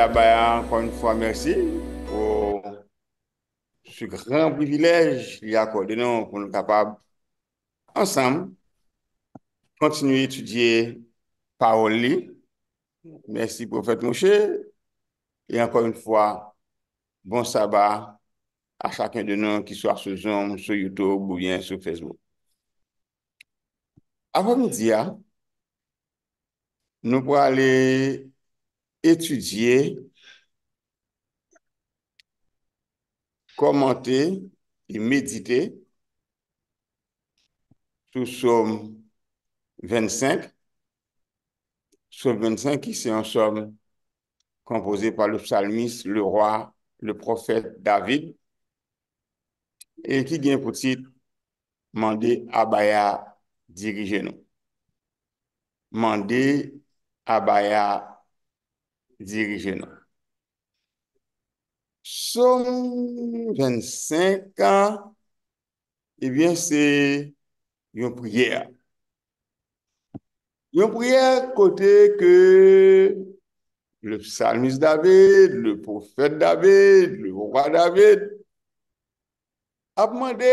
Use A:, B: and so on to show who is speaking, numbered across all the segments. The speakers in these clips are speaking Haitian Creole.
A: encore une fois merci pour ce grand privilège qu'il a accordé nous pour nous capables, ensemble, continuer à étudier parole. Merci, prophète Moshe. Et encore une fois, bon sabbat à chacun de nous, qui soit sur Zoom, sur YouTube ou bien sur Facebook. Avant de dire, nous pourrons aller étudier, commenter et méditer sur Somme 25. Somme 25 qui c'est un somme composé par le psalmiste, le roi, le prophète David et qui vient pour titre Mandé Abaya dirigez-nous. Mandé Abaya dirije nan. Son 25 an, ebyen eh se yon priyer. Yon priyer kote ke le psalmise David, le profet David, le roi David, apman de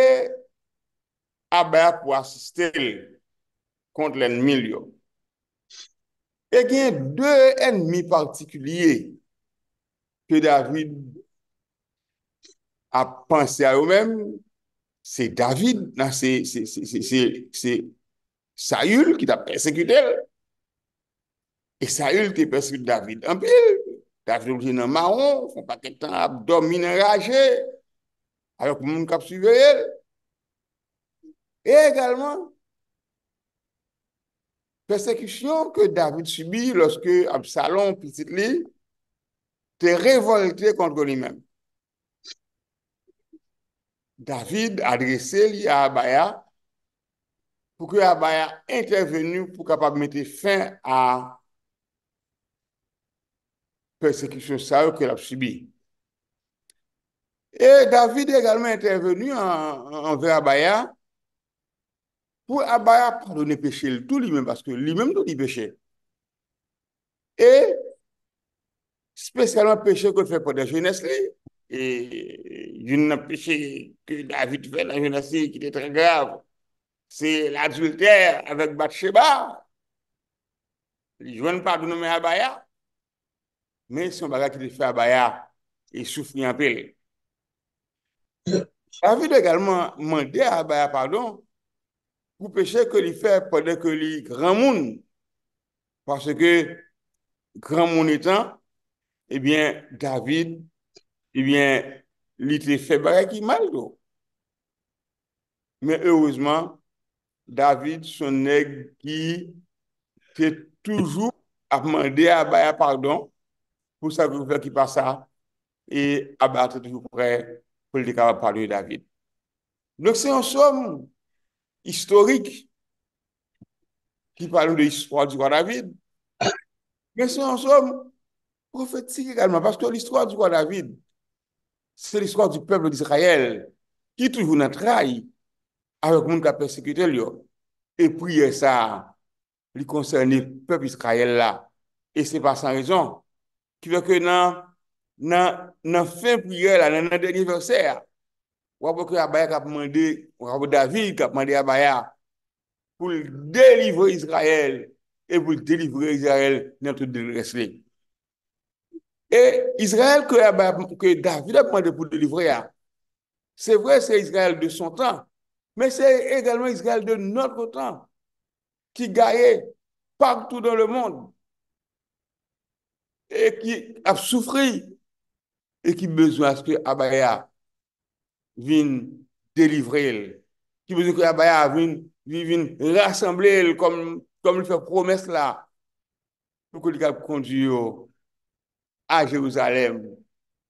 A: abe pou asiste kont len milyon. E gen yon dwe ennmi partikulye ke David a panse a ou men, se David nan se sa yul ki ta persekute el, e sa yul ki persekute David anpil, David ou jen nan maron, foun pa ketan ap do mineraje, alo pou moun kap suver el. E egalman, Persécution que David subit lorsque Absalom, petit lit, révolté contre lui-même. David adressé lui à Abaya pour que Abaya intervenu pour capable mettre fin à persécution que a subi. Et David est également intervenu envers en Abaya pour Abaya pardonner péché tout lui-même, parce que lui-même tout dit péché. Et spécialement péché qu'on fait pour la jeunesse, et une péché que David fait la jeunesse qui était très grave, c'est l'adultère avec Bathsheba. joue pas pardonner mais Abaya, mais son bagage qui fait Abaya, il souffre en pile. David également demandé à Abaya pardon. pou peche ke li feb pwede ke li kran moun. Pwese ke kran moun etan, ebyen David, ebyen li te febrek ki mal do. Men ewezman, David son neg ki te toujou apman de abaya pardon pou sa koufè ki pasa e abate toujou prè pou li kaba pwede David. Nou se an somn, historik ki pale de l'histoire du roi David, men se ansom profetik ekalman, paske l'histoire du roi David, se l'histoire du peble d'Israël, ki toujou nan trai, avek moun ka persekutel yo, e priye sa li konserni peble d'Israël la, e se pa san rezon, ki veke nan fin priye la nan an denye verser, Ou Abaya a demandé, ou David qui a demandé Abaya pour délivrer Israël et pour délivrer Israël dans tout le reste. Et Israël que, David a demandé pour délivrer, c'est vrai, c'est Israël de son temps, mais c'est également Israël de notre temps qui gagnait partout dans le monde et qui a souffert et qui a besoin à ce que Abaya vin delivre el. Ki mwese kwa yabaya vin rassemble el kom li fè promes la. Fou kou li kap kondi yo a Jevouzalem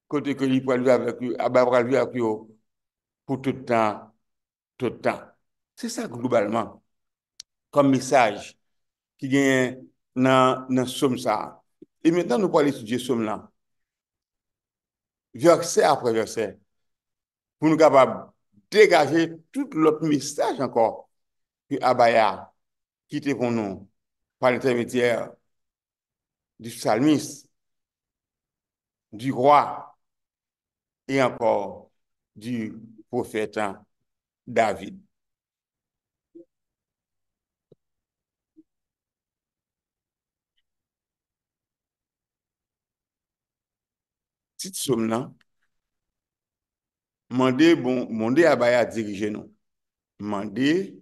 A: kote kou li pou alvi avak yo pou toutan, toutan. Se sa globalman kom misaj ki gen nan soum sa. E metan nou kwa li soum la. Vyokse apre vyokse. pou nou kabab degaje tout lot misaj ankor ki Abaya kite kon nou pa l'intermityer di salmis, di roi, e ankor di profeta David. Tit somnan, Bon, mande Abaya dirije nou. Mande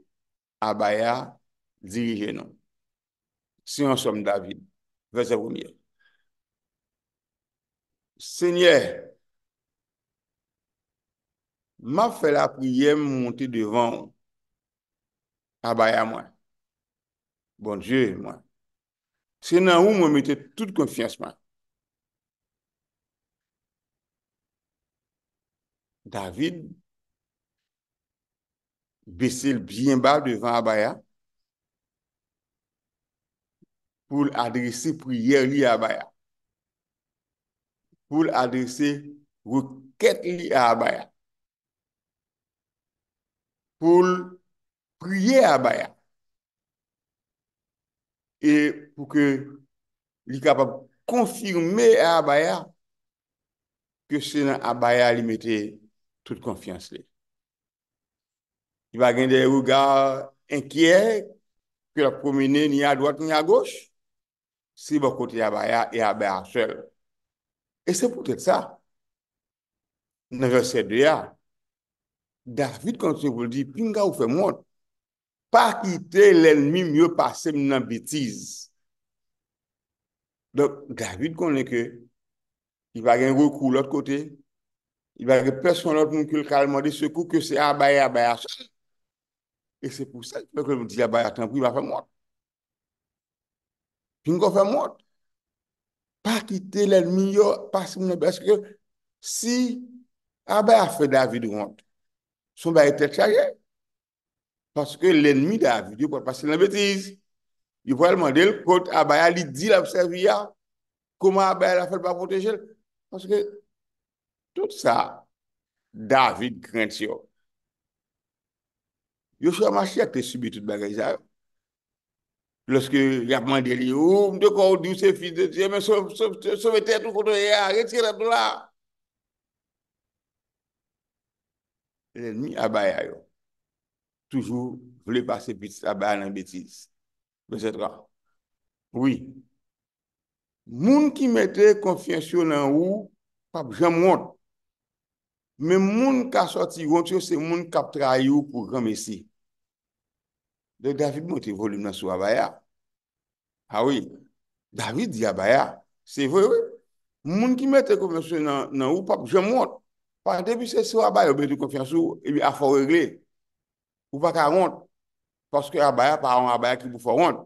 A: Abaya dirije nou. Se yon som Davide. Veze ou miye. Senye. Ma fe la priye mwonte devan Abaya mwen. Bonje mwen. Se nan ou mwemete tout konfiansman. David bese l byen ba devan Abaya pou l adrese priye li Abaya. Pou l adrese woket li Abaya. Pou l priye Abaya. E pou ke li kapab konfirme Abaya ke chen an Abaya li mette yon. tout konfians li. I bagen de ou ga enkiye, pou la promene ni a doat ni a goch, si bo kote ya bayan, ya bayan chel. E se pou tete sa, nan jose de ya, David kon se vou di, pi nga ou fe mwot, pa kite lenn mi myo pase nan bitiz. Dok, David kon leke, i bagen wou kou lot kote, Y vage pes kon not moun ki l kal mandi se kou ke se Abaya Abaya chan. E se pou sa, pek le moun di Abaya atan pou, y vage fè mwant. Fin kon fè mwant. Pa kite l enmi yo, pa se mwen e beske, si Abaya fè David yon, son bè yon tèl kya ye. Paske l enmi David, yon pou passe nan betize. Yon pou al mandi, yon pou apote Abaya li di la psevya, kouman Abaya la fèl pa poteje. Paske, Tout sa, David krent yo. Yo sou a machi ak te subi tout bagay zayon. Lorske yap mande li, oh, ou mde kou di ou se fi de ti, se vete tout kou do ya, reti la pou la. Le nmi abaya yo. Toujou, vle pase piti abaya nan betis. Mesetra. Oui. Moun ki mette konfiansyon nan ou, pap, jan mwont. Men moun ka soti yon tiyo se moun kap tra yon pou reme si. De David mouti volim nan sou Abaya. Awi, ah David di Abaya. Se vwe, moun ki mette konversyon nan ou pap, jem mont. Par an tebi se sou Abaya oube di konversyon, ebi a fo regle. Ou pa ka ront. Paske Abaya pa an Abaya ki pou fo ront.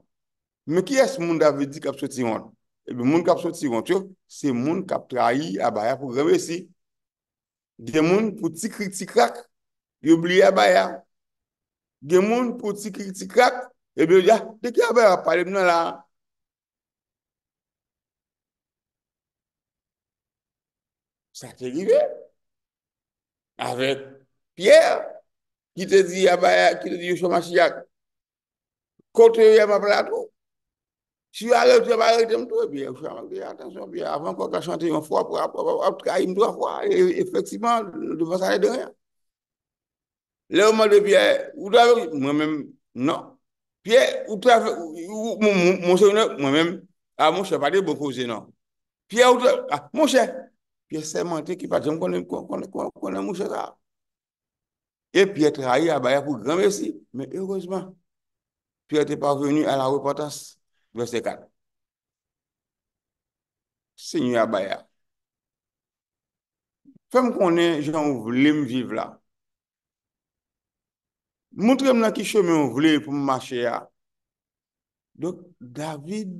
A: Men ki es moun David di kap soti yon tiyo? Ebi moun kap soti yon tiyo se moun kap tra yon Abaya pou reme si. Des gens pour petit critique ils oublient Abaya. Des gens pour petit critique et bien, ah, de qui Abaya parle là? Ça t'est arrivé avec Pierre qui te dit Abaya, qui te dit Yosho Mashiach. Côté m'a Plato, Si yon a lev, jen baye, yon te mtwe. Biye, yon chanman, biye, atensyon, biye, avan kon ka chante yon fwa, pou ap, pou ap, ap, pou ka yon mtwe fwa, e, efeksiman, nou devan sa le de ryan. Le ouman de biye, oude, ou mwen men, nan. Piye, ou trafe, ou mwen mwen mwen mwen, a mwen chanman de bon kouzé, nan. Piye, oude, a mwen chanman, piye seman te ki fadjen konen mwen chanman. E piye trahi a baye pou gran mesi, men heurezman, piye te parvenu a la repotans. Verset 4. Senyo Abaya. Fem konen, jen an ou vle m viv la. Moutrem la ki cheme ou vle pou m mache ya. Dok David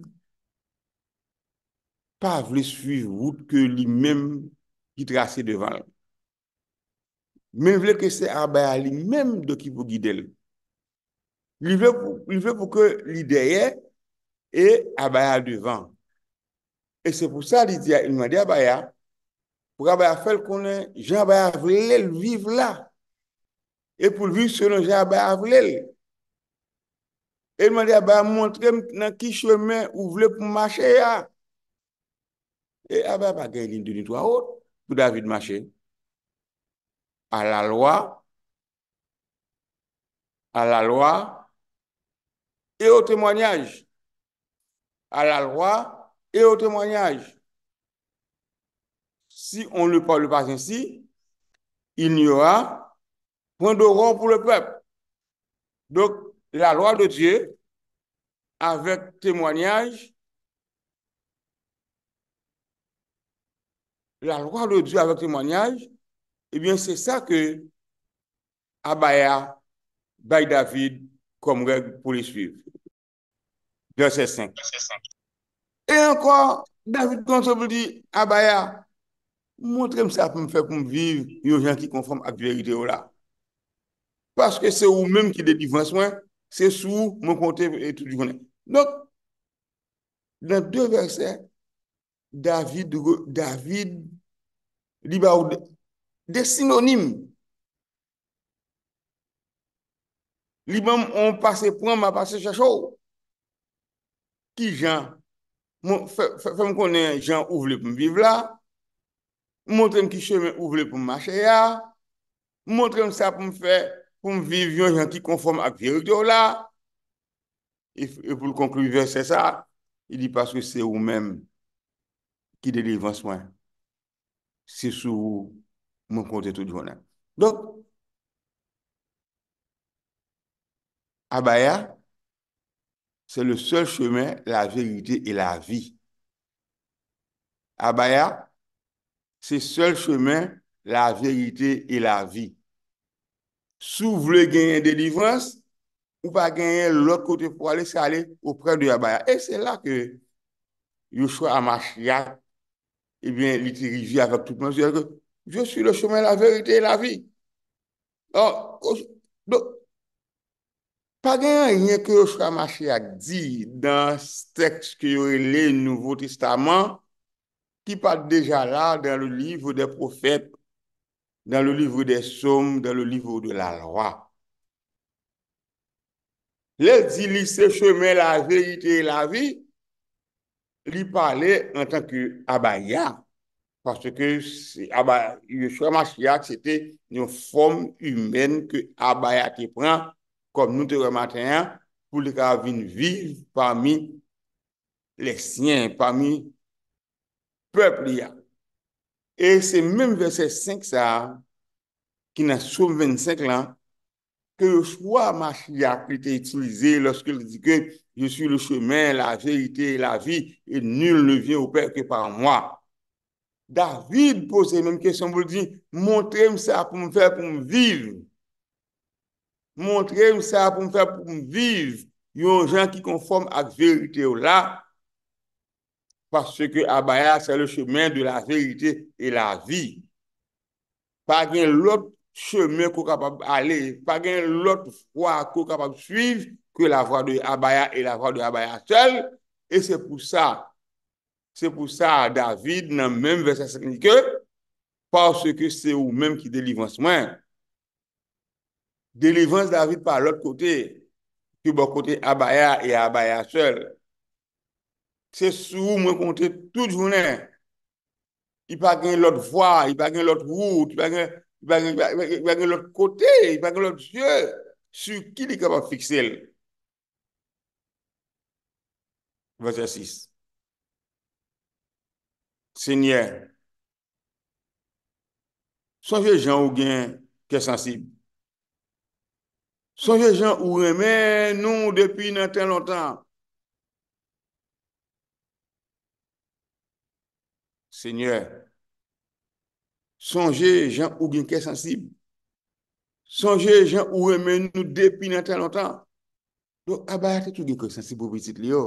A: pa vle sui vout ke li men ki trase devan. Men vle ke se Abaya li men do ki pou gidel. Li vle pou ke li deye E Abaya duvan. E se pou sa di diya, il mwen diya Abaya, pou Abaya fel konen, jen Abaya vlel vive la. E pou vise se nou jen Abaya vlel. E il mwen diya Abaya montre nan ki chemen ou vle pou mache ya. E Abaya pa gen lindini to a ot, pou David mache. A la loa, a la loa, e o temwanyaj. à la loi et au témoignage. Si on ne parle pas ainsi, il n'y aura point d'aurore pour le peuple. Donc, la loi de Dieu, avec témoignage, la loi de Dieu avec témoignage, eh bien, c'est ça que Abaya, Baï David, comme règle pour les suivre. Verset 5. E ankor, David Gonsalve di, Abaya, ah montrem sa pou m fe pou m viv yon jan ki konform ak verite ou la. Paske se ou menm ki de divanswen, se sou m konten etou di konen. Donk, nan 2 verset, David, David, li ba ou de, de sinonim. Li ba bon, ou m passe pou an, ma passe chacho ou. ki jan, fèm konen jan ou vle pou m viv la, mouten ki chèmen ou vle pou m mache ya, mouten sa pou m fè, pou m viv jan ki konform ak viru diyo la, e, e pou l konkluven se sa, e di paswe se ou men, ki delevan soan, se sou, mou konten tou diyonan. Dok, abaya, C'est le seul chemin, la vérité et la vie. Abaya, c'est seul chemin, la vérité et la vie. Si vous voulez gagner une délivrance, ou pas gagner l'autre côté pour aller, s'aller auprès de Abaya. Et c'est là que Yoshua Amashia, eh bien, il dirige avec tout le monde. Je suis le chemin, la vérité et la vie. Oh, oh, donc, Pa gen yon ke Yoshua Mashiak di dan steks ki yon le Nouvo Tistaman ki pat deja la dan le livou de profet, dan le livou de som, dan le livou de la lwa. Le di li se cheme la veyite la vi, li pale en tanke Abaya, parce ke Yoshua Mashiak cete yon fom humen ke Abaya te pren kom nou te rematen ya, pou li ka avin viv pa mi le sien, pa mi pepli ya. E se menm vese 5 sa, ki nan sou 25 lan, ke yo chwa ma chiya ki te itilize loske li dike, je sou le chemen, la veyite, la vi, e nul ne vyen ou pek ke pa mwa. David pose menm kesyon, pou li di, montrem sa pou mwen fè pou mwen vivou. Montre ou sa pou m fè pou m viv, yon jen ki konforme ak verite ou la. Paske ke Abaya se le chemen de la verite e la vi. Pag en lot chemen ko kapab ale, pag en lot fwa ko kapab suiv, ke la vwa de Abaya e la vwa de Abaya sel. E se pou sa, se pou sa David nan menm vese sèk nike, paske ke se ou menm ki delivans mwenm. Délivrance David par l'autre côté, du bon côté Abaya et Abaya seul. C'est sous moi compter toute journée. Il n'y a pas l'autre voie, il n'y a pas l'autre route, il n'y a pas l'autre côté, il n'y a pas l'autre yeux sur qui il est capable de fixer. Verset 6. Seigneur, les gens ou bien qui sont sensible. Sonje jan ou reme nou depi nan ten lontan. Senye, sonje jan ou gen ke sensib. Sonje jan ou reme nou depi nan ten lontan. Don, abat, te tou gen ke sensib ou bitit liyo.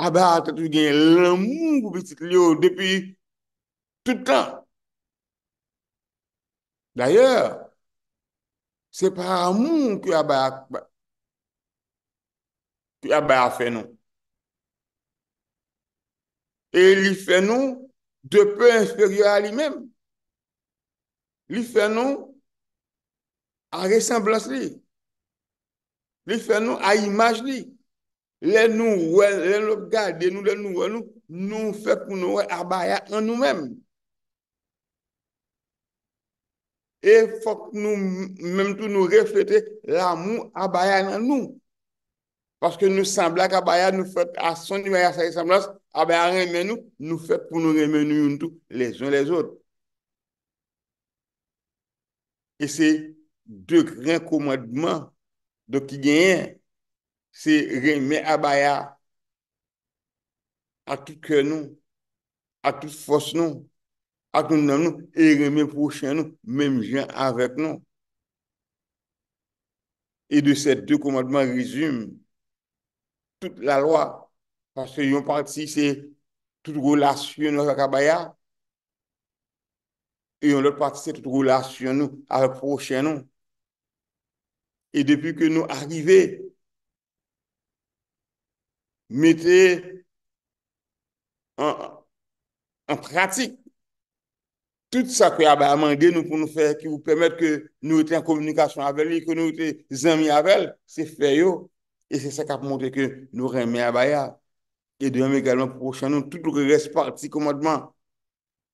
A: Abat, te tou gen laman ou bitit liyo depi toutan. D'ayor, se pa moun ki abaya fe nou. E li fe nou de pe inferior a li men. Li fe nou a ressemblance li. Li fe nou a imaj li. Le nou wè, le nou gade, le nou wè nou, nou fe pou nou wè abaya an nou men. E fòk nou mèm tou nou reflete l'amou Abaya nan nou. Paske nou semblèk Abaya nou fèp ason di maya sa yé semblèk, Abaya remè nou, nou fèp pou nou remè nou yon tou les yon les yon. E se dek ren komadman do ki genyen, se remè Abaya ati kè nou, ati fòs nou. à tout et prochain, même vient avec nous. Et de ces deux commandements résume toute la loi. Parce qu'ils ont partie, c'est toute relation avec cabayas Et ils ont partie, c'est toute relation avec le prochain. Et depuis que nous arrivés, mettez en pratique Tout sa kwe Abaya mande nou pou nou fè, ki vou pèmèd ke nou etè an komunikasyon avèl, ki nou etè zèmi avèl, se fè yo, e se sa kwa ap montre ke nou remè Abaya, e dèmè gèlman prochen nou, tout lou reves parti komadman,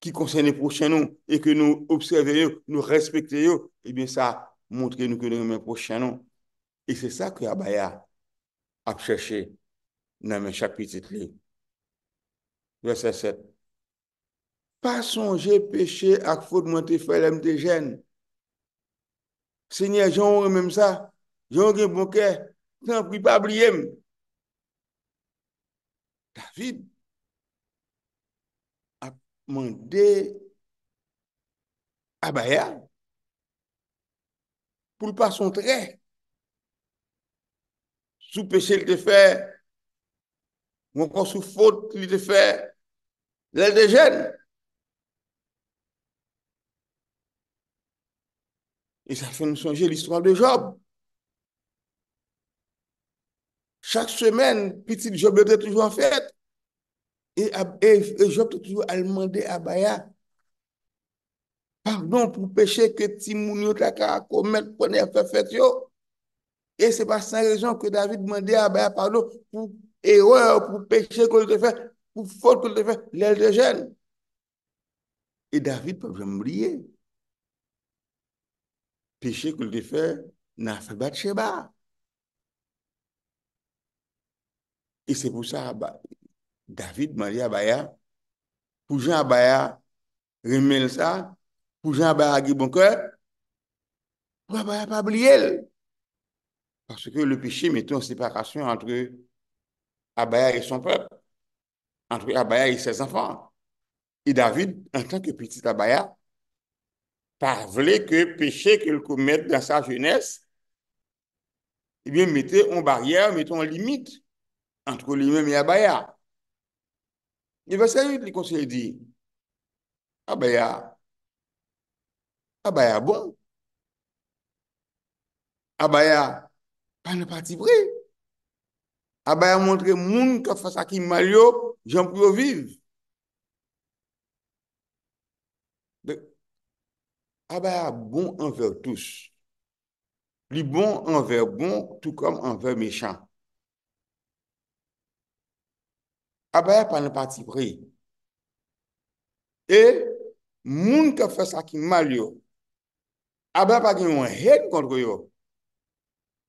A: ki konseyne prochen nou, e ke nou obseve yo, nou respekte yo, e bè sa montre nou ke dèmè prochen nou, e se sa kwe Abaya ap chèche nan men chapitit li. Verset 7 Pason jè peche ak fote mwen te fè lèm te jèn. Se nye jan wè mèm sa, jan wè mwen ke, nan pri pabli yèm. David. A mwen de. A bayan. Poul pason tre. Sou peche lè te fè. Mwen kon sou fote lè te fè. Lè te jèn. Et ça fait nous changer l'histoire de Job. Chaque semaine, petite Job l'était toujours en fête. Et Job tout toujours allement des Abaya. Pardon pour péché que ti mouni ou ta karakou mette prenez à faire fête yo. Et c'est par sa raison que David demandait à Abaya pardon pour erreur, pour péché que l'était fait, pour faute que l'était fait l'ère de jeûne. Et David peut bien me rier. peche kou li te fe nan fe bat che ba. E se pou sa, David man li Abaya, pou jan Abaya remen sa, pou jan Abaya agi bon kote, pou Abaya pa bli el. Parce que le peche mette en separasyon entre Abaya et son pepe, entre Abaya et ses enfants. Et David, en tant que petit Abaya, Par vle ke peche ke l komet dan sa jenese, ebyen eh mette an barryan, mette an limit, antre li men mi Abaya. Nye vese yon li konse di, Abaya, Abaya bo. Abaya, pa nè pati pre. Abaya montre moun ka fasa ki Mario, jen pou yo vivi. Abaya ah bon anver tous. Li bon anver bon, tout kom anver mechant. Abaya ah pan apati pri. E, moun ka fwa sakin mal yo. Abaya ah pa gen yon hen kontro yo.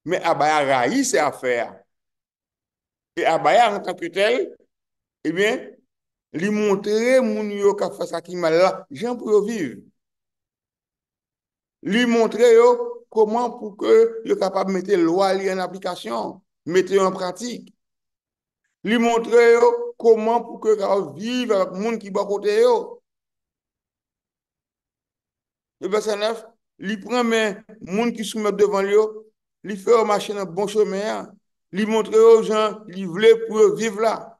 A: Men abaya rayi se afer. E abaya an tanpite, e eh ben, li montre moun yo ka fwa sakin mal la. Jan pou yo vivi. lui montrer comment pour que soit capable de mettre loi en application, mettre en pratique. Lui montrer comment pour que capable vivre avec le monde qui sont à côté. Le verset 9, il prend les monde qui sont devant lui, il fait marcher dans le bon chemin, il montre aux gens qu'il veulent pour vivre là.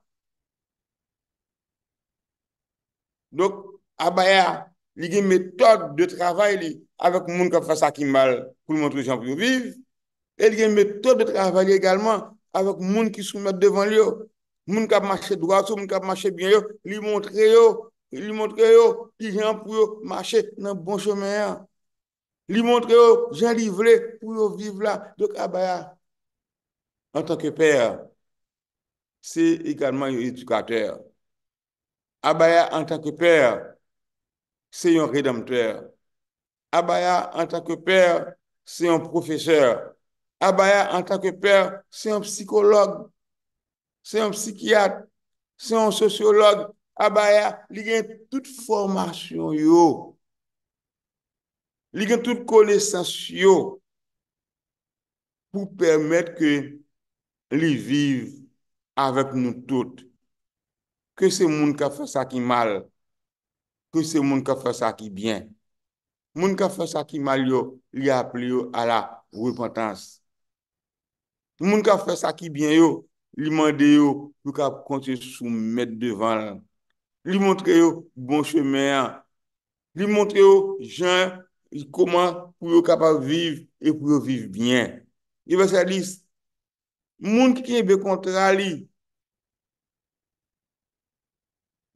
A: Donc, Abaya, il y a une méthode de travail. avèk moun ka fasa kimbal pou moun tre jan pou yo viv. El gen metote de travaje egalman avèk moun ki sou met devan li yo. Moun ka mache drasou, moun ka mache byen yo, li bon montre yo, li montre yo, ki jan pou yo mache nan bon chomeyan. Li montre yo, jan li vle pou yo viv la. Dok Abaya, ah an tanke per, se egalman yo edukater. Abaya ah an tanke per, se yo redemptor. Abaya, an tak ke per, se yon profeseur. Abaya, an tak ke per, se yon psikolog. Se yon psikiat, se yon sociolog. Abaya, li gen tout formasyon yo. Li gen tout konesans yo. Pou permette ke li viv avèk nou tout. Ke se moun ka fè sa ki mal. Ke se moun ka fè sa ki bien. Moun ka fwa sa ki mal yo, li ap li yo a la repotans. Moun ka fwa sa ki bien yo, li mande yo pou ka konti sou met devan. Li montre yo bon cheme a. Li montre yo jan, li koman pou yo kapal viv, e pou yo viv bien. I ve se lis, moun ki ken be kontra li.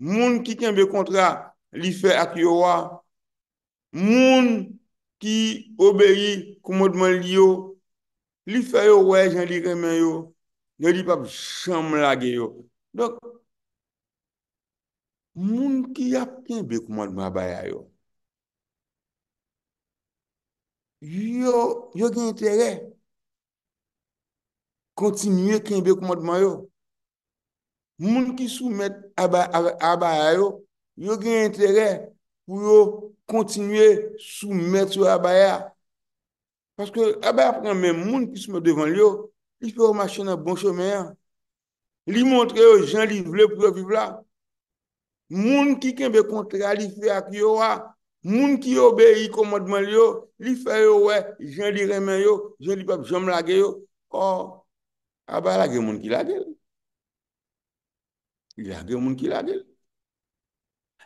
A: Moun ki ken be kontra li fe ak yo wa, Moun ki obeyi komodman li yo, li fè yo wè jan li remen yo, jan li pap chanm lage yo. Dok, moun ki ap kèmbe komodman abaya yo, yo gen entere, yo gen entere, kontinye kèmbe komodman yo, moun ki soumet abaya yo, yo gen entere, pou yo kontinye soumet sou Abaya. Paske Abaya pren men moun ki se mè devan li yo, li fè ou machè nan bon chèmen yon. Li montre yo jen li vle pou yo viv la. Moun ki kenbe kontre a li fè ak yo wa, moun ki yo be yi komadman li yo, li fè yo we jen li remen yo, jen li pep jom lage yo. Oh, Abaya lage yon moun ki lage yo. Lage yon moun ki lage yo.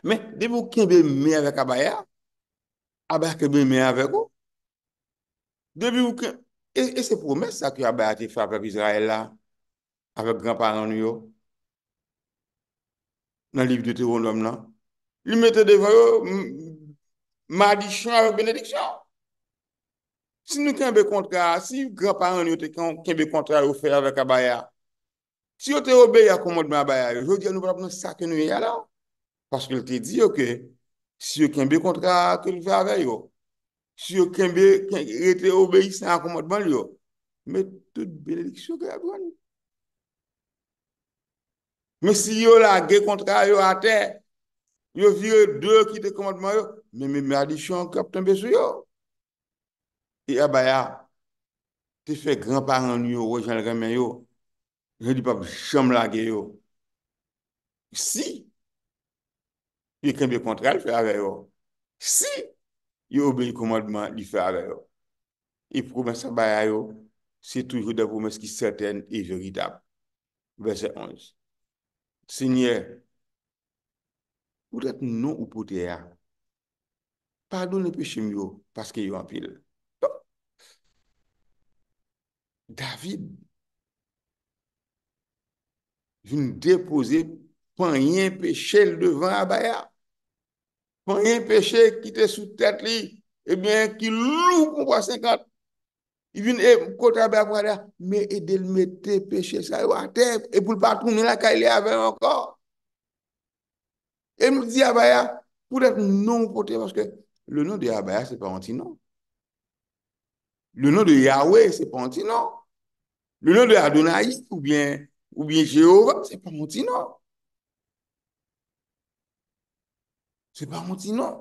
A: Men, debi ou ken be mè avèk Abaya, Abaya ke be mè avèk ou. Debi ou ken, e se pou mè sa ki Abaya te fè apèk Izraèl la, avèk granparen nou yo, nan liv de te bon nom nan, li mè te devè yo, mè a di chan avèk benedik chan. Si nou ken be kontra, si granparen nou te ken be kontra ou fè avèk Abaya, si yo te obè ya komod mè Abaya yo, jò di an nou bè apè sa ke nou yalè ou, Paske l te di yo ke, si yo kembe kontra ke l vaga yo, si yo kembe, kembe rete obeysan akomodman yo, me tout belediksyo kre abwani. Me si yo lage kontra yo ate, yo vire dwe kite akomodman yo, me me madi chan kap tembe sou yo. E abaya, te fe granparen yo, wajan remen yo, jen di pap chanm lage yo. Si, pe kèmbe kontral fè alè yo. Si yo obè yi komadman di fè alè yo. Yi e promè sa bayay yo, se toujou da promè skis sèten e joridab. Vese 11. Sènyè, ou dat nou ou potè ya, padoun e pe chèm yo paske yo anpil. Bon. David vin depose pan yin pe chèl devan a bayay yo. pou yon peche ki te sou tete li, ebyen ki lou pou mwa 50, i vin e kote Abaya pou a de, me edel mette peche sa yo a te, e pou l partounen la ka ili a ven ankor. E mou e di Abaya, pou dete nou mwote, mwoske le nou de Abaya se pa mwoti nan. Le nou de Yahweh se pa mwoti nan. Le nou de Adonais ou bien Jehovah se pa mwoti nan. Se pa mouti nou.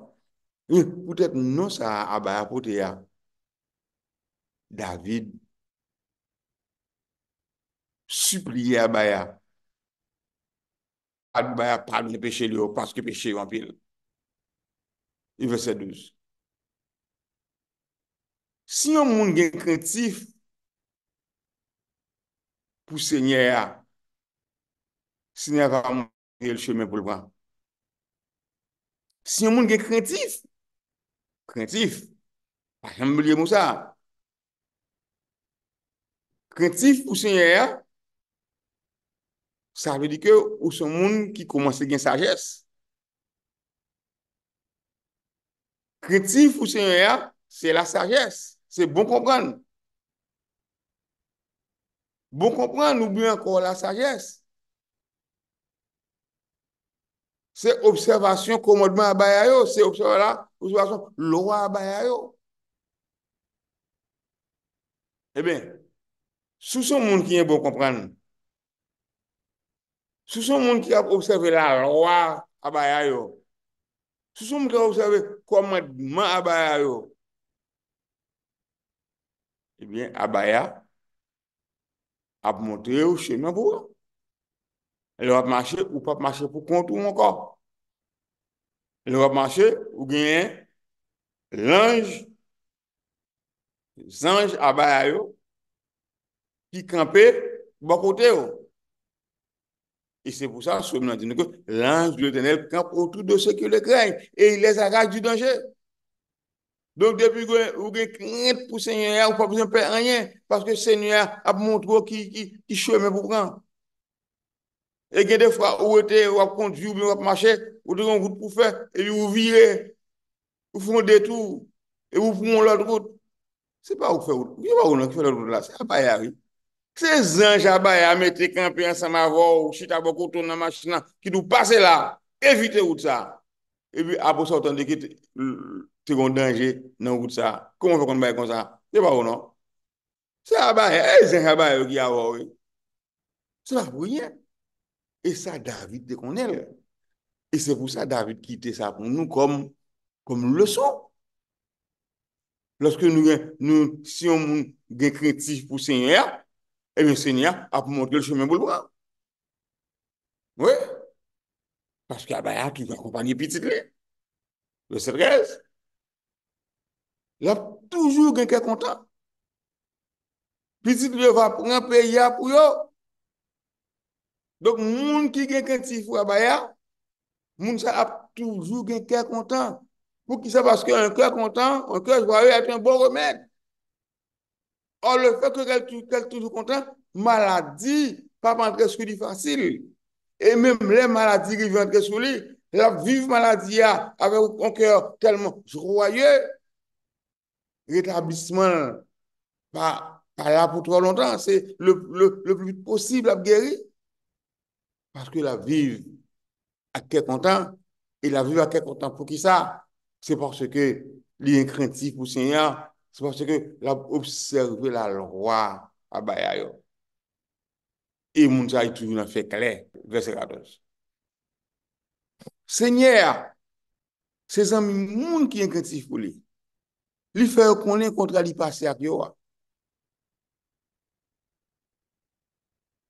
A: Mou e, tèt nou sa abaya pote ya. David supriye abaya adoubaya padne peche liyo paske peche yon pil. Yon vese 12. Si yon moun gen kretif pou se nye ya se nye yon moun yon cheme pou lwa. Si yon moun gen krentif, krentif, pa jen mwen jen moun sa. Krentif ou se nye ya, sa ve di ke ou se moun ki komanse gen sajes. Krentif ou se nye ya, se la sajes, se bon kompran. Bon kompran, nou bi anko la sajes. Se observasyon komodman abayay yo, se observasyon lorwa abayay yo. E ben, sou sou moun ki yon bon kompran. Sou sou moun ki ap observay la lorwa abayay yo. Sou sou moun ki ap observay komodman abayay yo. E ben, abayay yo ap montre yo che nanpou yo. El wap mache ou pa mache pou kontou mwen ka. El wap mache ou genyen lanj zanj abayay yo ki kampe bakote yo. E se pou sa soum nan di nou ke lanj le tenel pou kampe ou tout de se ki le kren. E il les agache di danjè. Donk de pi ou genyen pou senyè ou pa pou senyè anjen. Paske senyè ap montro ki ki cheme pou pran. E gen defwa ou ete wap konti ou bin wap mache, ou deyon wout pou fe, e li wou vile, wou fwonde tou, e wou fwonde lout wout. Se pa wou fe wout, gen pa wou nan ki fwonde lout wout la, se apay a ri. Se zanj apay a mette kampi an samavou, ou chita bokotoun nan machina, ki nou pase la, evite wout sa. E bi apos wot an dekite, te gon danje nan wout sa. Kouman fe konti bay kon sa? Gen pa wou nan. Se apay a, e zanj apay a wou ki apay wou. Se la pou yen. E sa David de konel E se pou sa David kite sa pou nou Kom le son Lorske nou Siyon gen kretif Pou se nye a E men se nye a ap mwote l chemen bou l bra Mwen Paskan bayan ki v akompany Pitit le Le se trez L ap toujou gen kè konta Pitit le V ap mwote l paya pou yo Donk moun ki genk an tifou a bayan, moun sa ap toujou genk kèr kontan. Pou ki sa paske an kèr kontan, an kèr jwa yon ap yon bon remèd. Or le fèk ke genk toujou kontan, maladi, pa pa antre souli fasil. E mèm le maladi ki ven antre souli, la viv maladi ya ave ou kon kèr telman jroyè. Rétablissement pa la pou toujou lontan, se le plus possible ap gèri. Paske la viv a ke kontan, e la viv a ke kontan pou ki sa, se porske li inkrenti pou senyar, se porske la observi la lwa a bayay yo. E moun sa yi touvi nan fe kle, verse 14. Senyar, se zanm moun ki inkrenti pou li, li fe konen kontra li pasyak yo a.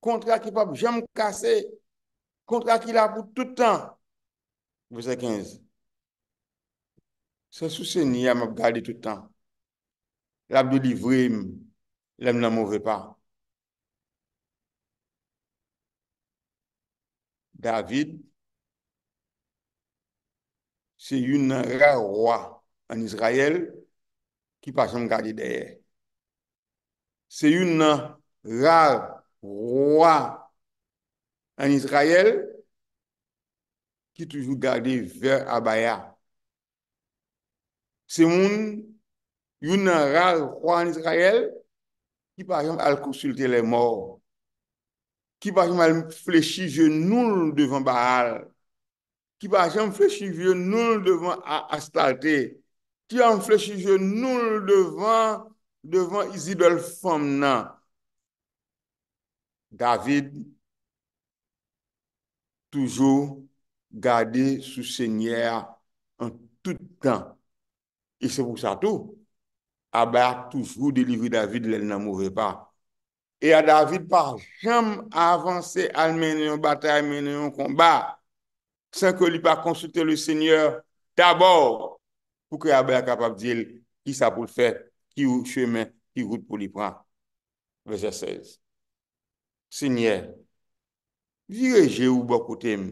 A: Kontra ki pa pou jam kase. Kontra ki la pou toutan. Vese 15. Sa sou seni a mab gade toutan. La bi li vre, la m nan mou vre pa. David, se yon nan rar wak an Israel ki pa son gade deyè. Se yon nan rar Roi an Israel ki toujou gade ver abaya. Se moun, yon nan ral roi an Israel ki pa jom al konsulte le mor. Ki pa jom al flechi genoul devan ba hal. Ki pa jom flechi genoul devan astarte. Ki pa jom flechi genoul devan izidol fom nan. David toujou gade sou senyer an tout kan. E se pou sa tou, Abra toujou delivri David lè nan mouve pa. E a David pa jam avanse almeni an batay, almeni an komba. Sen ke li pa konsute le senyer, tabor pou ke Abra kapab di el ki sa pou l'fè, ki ou chèmen ki gout pou li pran. Veze seize. Sinyè, virè jè ou bò kote m.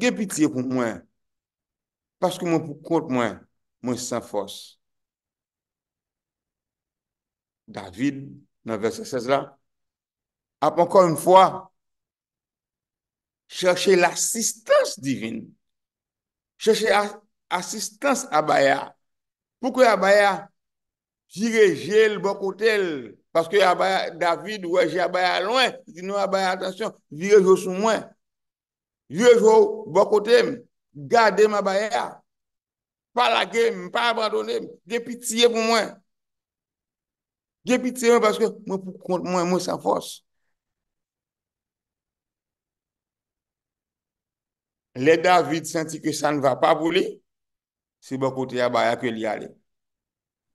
A: Gè pitiè pou mwen, paske mwen pou kont mwen, mwen san fòs. David, nan verset 16 la, ap ankon yon fò, ap ankon yon fò, chèche l'assistans divin, chèche assistans abaya, poukè abaya, virè jè ou bò kote m. Paske David, wè, jè abaya lwen, si nou abaya, atensyon, jè jou sou mwen. Jè jou, bò kote m, gade m abaya. Pa la gè m, pa abadone m, jè pitiye pou mwen. Jè pitiye m, paske mwen pou kont mwen, mwen sa fòs. Lè David senti ke sa n va pa boulè, si bò kote abaya ke li alè.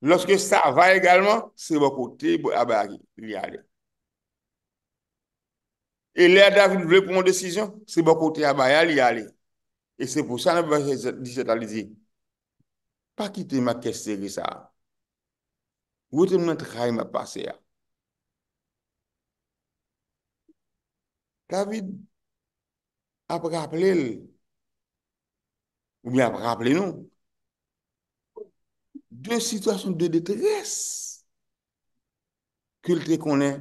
A: Lorske sa va egalman, se bo kote bo abayali yale. E lè David vle pou moun desisyon, se bo kote abayali yale. E se pou sa nan pa kote di sè talizi. Pa kite ma kèstèri sa. Ou te mnen trai ma pase ya. David ap raple lè. Ou mi ap raple nou. Ou mi ap raple nou. dwen sitwasyon de detres, kyl te konen,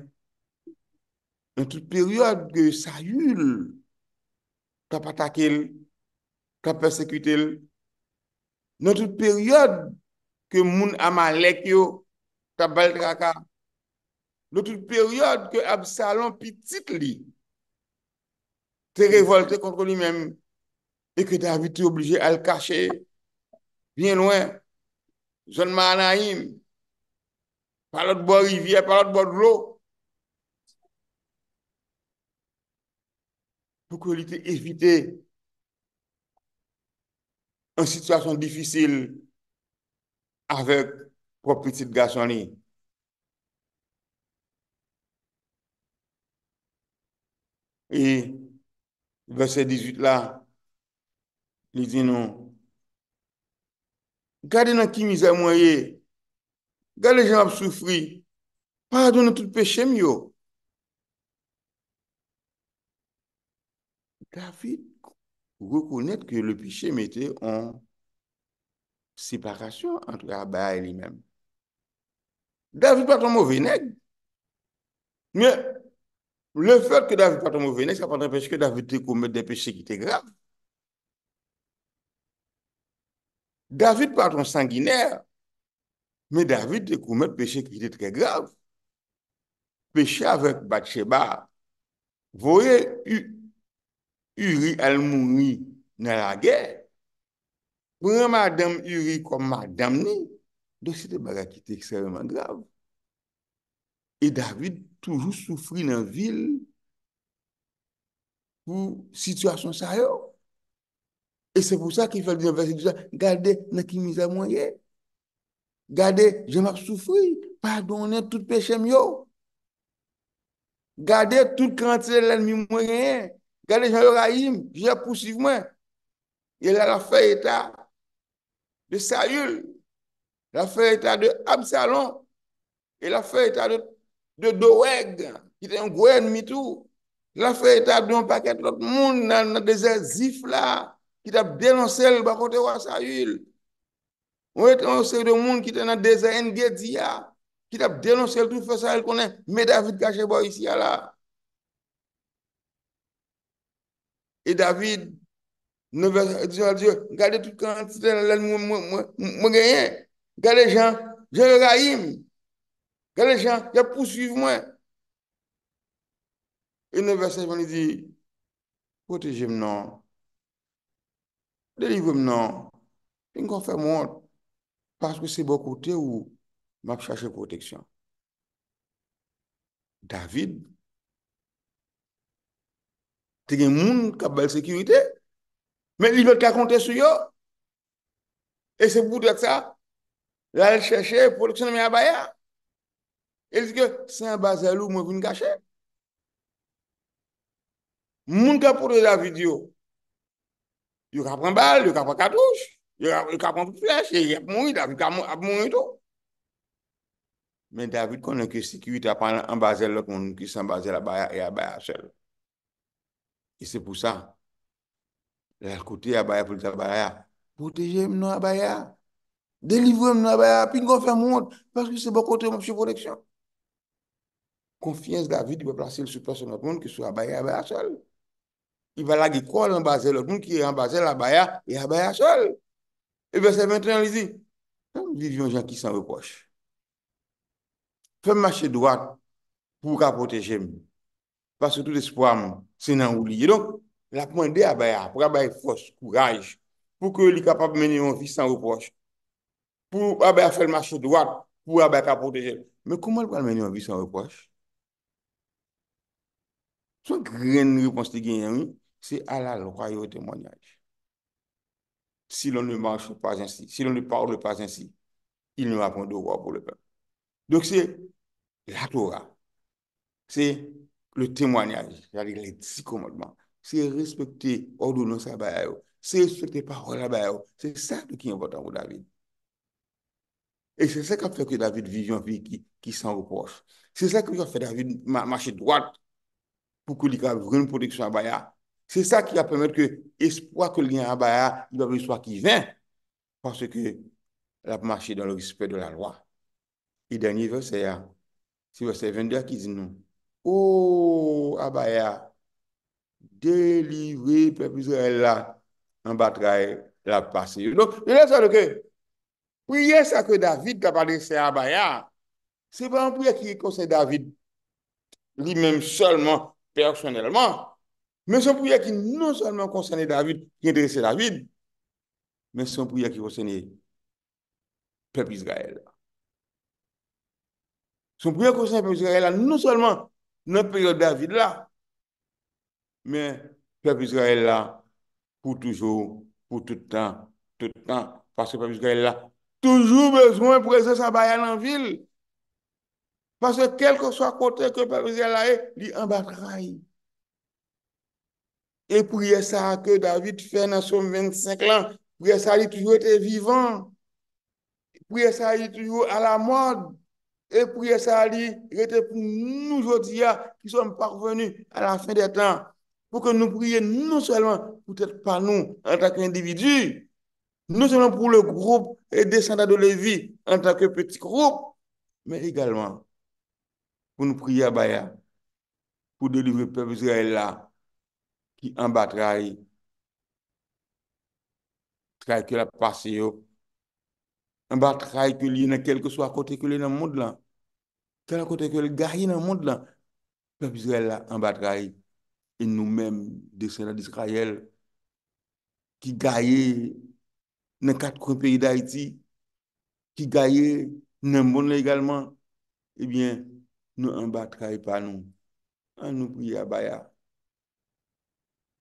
A: nan tout peryode ke sa yul, ta patakel, ta persekwitel, nan tout peryode ke moun ama lek yo, ta bal traka, nan tout peryode ke absalon pitit li, te revolte kontro li men, e ke ta avite oblije al kache, vyen lwen, jenman anayim, palot bo rivye, palot bo drou. Fou kou li te evite an sitwasyon difisil avek propriti de gasoni. E vese 18 la, li di nou anayim. Gade nan ki mizamoye, gade jan ap soufri, padou nan tout peche myo. David, wou konet ke le peche mette an sipakasyon antre Aba e li men. David patan mou vene, men le fat ke David patan mou vene, sa patan peche ke David te koumet de peche ki te graf, David partons sanguinaire, me David de koumet peche kite tre grave. Peche avek bat cheba, voye yuri al mouni nan la ge, prema dem yuri koma damni, do se te baga kite ekseveman grave. E David toujou soufri nan vil pou sitwasyon sa yo. Et c'est pour ça qu'il fait des investissements. Regardez, n'est-ce qui me dit à moi hier? Regardez, je m'en souffre. Pardonnez tout péché m'yot. Regardez tout cantier l'ennemi m'en gagne. Regardez Jean-Laure Haïm, je l'appoussive moi. Et là, la feuille est à de Saül. La feuille est à de Absalon. Et la feuille est à de de Doeg, qui est un gouen mi-tou. La feuille est à de un paquet de l'autre monde, des ziflats. Ki tap denonsel bakote wa sa yil. Ou etan ou se yil de moun ki tena de zayen gezi ya. Ki tap denonsel tou fè sa yil konen. Me David kache bo yisi ya la. E David, nou versè, e diyo a diyo, gade tout kan, si tena lè, mwen genyen. Gade jan, jè yon ga yim. Gade jan, jè pousuiv mwen. E nou versè, jwenni di, pote jim nan. Dè li vèm nan, fèm kon fèm wè, paske se bo kote ou map chache proteksyon. David, te gen moun kap bel sekurite, men li vèm kakonte sou yo, e se pou dèk sa, la lè chache proteksyon mè ya bayan, e zike, se mè bazè lou mè vèm gachè. Moun kap proteksyon Yon ka pren bal, yon ka pren katouche, yon ka pren flèche, yon ka pren mouni, yon ka pren mouni tout. Men David konen ki sikuit apan anbazel lè konen ki s'anbazel a bayan e a bayan chèl. E se pou sa, lè kote a bayan pou lè a bayan, poteje mouni a bayan, delivou mouni a bayan, pingon fè mouni, paske se bon kote mouni chèl. Konfiyens David be plase lè suplase mouni, ki sou a bayan a bayan chèl. I va lage kwa l'ambazel, lout moun ki l'ambazel l'abaya, e abaya sol. E ve se ventren li zi, pou vivyon jan ki san repoche. Fèm mache drat pou ka poteje moun. Paso tout espo a moun, se nan ou li. Donk, la pwende abaya, pou abaya fos, kouraj, pou ke li kapap meni yon vi san repoche. Pou abaya fèm mache drat pou abaya ka poteje moun. Me kouman l pou almeni yon vi san repoche? Son greni yon pwans te gen yon moun? Se ala lroyo temwanyaj. Si lon ne manche pas ansi, si lon ne parle pas ansi, il nou avon dogo apol epe. Dok se, la Torah, se le temwanyaj, jadik le di komodman, se respekte ordo non sa bayayou, se respekte parola bayayou, se sa ki yon batan ou David. E se sa kap fek David vijon vij ki san wopos. Se sa kap fek David manche dwat pou ki li kab vren potek sa bayayou, C'est ça qui va permettre que l'espoir que l'il y a Abaya, l'espoir qui vient parce que elle a marché dans le respect de la loi. Et dernier, vous savez, si vous savez, il y a 22 qui disent non. Oh Abaya, ah, délivré le peuple israël là, en batraille la passé. Donc, je laisse ça de que pou y a ça que David a parlé, c'est Abaya. Ah, c'est pas un pou y a qui conseille David. Lui-même seulement, personnellement, Men son prouyè ki non seulement konsenye David, men son prouyè ki konsenye pepiz gael la. Son prouyè konsenye pepiz gael la, non seulement non period David la, men pepiz gael la pou toujou, pou toutan, toutan, parce pepiz gael la toujou bezwen pou reze sa bayan an vil, parce kel kon so akote ke pepiz gael la e, li an batra yi. Et prier ça que David fait dans son 25 ans, prier ça, il toujours été vivant. prier ça, il toujours à la mode. Et prier ça, il était pour nous aujourd'hui ah, qui sommes parvenus à la fin des temps. Pour que nous prions non seulement peut être pas nous en tant qu'individu, non seulement pour le groupe et descendants de Lévi en tant que petit groupe, mais également pour nous prier à Baya, pour délivrer le peuple Israël là ki anbat ray, trai ke la pase yo, anbat ray ke li, nan kelke swa kote ke li nan moun lan, tel akote ke li, gayi nan moun lan, pepizre la anbat ray, e nou men desena disrayel, ki gayi, nan kat kwen peyi da iti, ki gayi, nan moun la egalman, e bien, nou anbat ray pa nou, an nou priya bayar,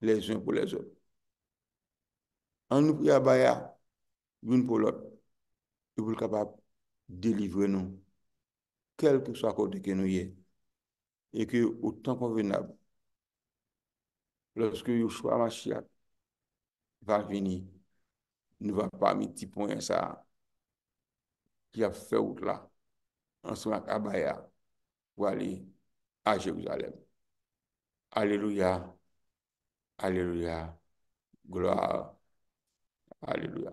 A: Le zon pou le zon. An nou pou yabaya, bun pou lot, yon pou l kapap delivre nou, kel pou sa kote ke nou ye, e ke yon tan konvenab, lorske yon chwa ma chyak va vini, nou va pa mi ti pon yon sa ki ap fe wot la, answa kabaya, wali, a Jevzalem. Aleluya, Alléluia. Gloire. Alléluia.